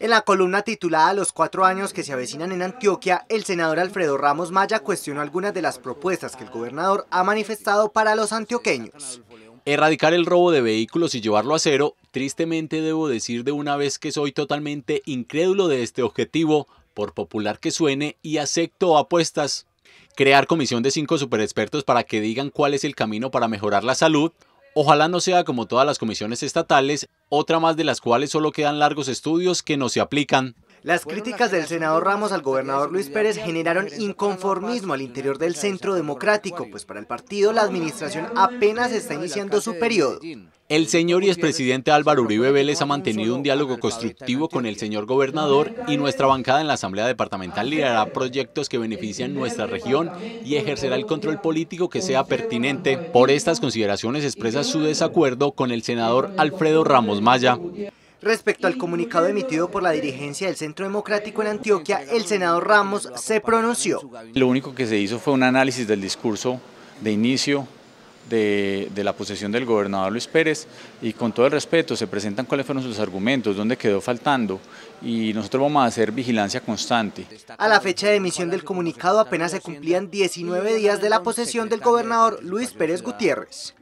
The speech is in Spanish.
En la columna titulada Los cuatro años que se avecinan en Antioquia, el senador Alfredo Ramos Maya cuestionó algunas de las propuestas que el gobernador ha manifestado para los antioqueños. Erradicar el robo de vehículos y llevarlo a cero, tristemente debo decir de una vez que soy totalmente incrédulo de este objetivo, por popular que suene, y acepto apuestas crear comisión de cinco superexpertos para que digan cuál es el camino para mejorar la salud, ojalá no sea como todas las comisiones estatales, otra más de las cuales solo quedan largos estudios que no se aplican las críticas del senador Ramos al gobernador Luis Pérez generaron inconformismo al interior del centro democrático, pues para el partido la administración apenas está iniciando su periodo. El señor y expresidente Álvaro Uribe Vélez ha mantenido un diálogo constructivo con el señor gobernador y nuestra bancada en la Asamblea Departamental liderará proyectos que benefician nuestra región y ejercerá el control político que sea pertinente. Por estas consideraciones expresa su desacuerdo con el senador Alfredo Ramos Maya. Respecto al comunicado emitido por la este dirigencia del Centro Democrático en Antioquia, el senador Ramos se pronunció. Lo único que se hizo fue un análisis del discurso de inicio de, la posesión del gobernador Luis Pérez y con todo el respeto se presentan cuáles fueron sus argumentos, dónde quedó faltando y nosotros vamos a hacer vigilancia constante. A la fecha de emisión del comunicado apenas se cumplían 19 días de la posesión del gobernador Luis Pérez Gutiérrez.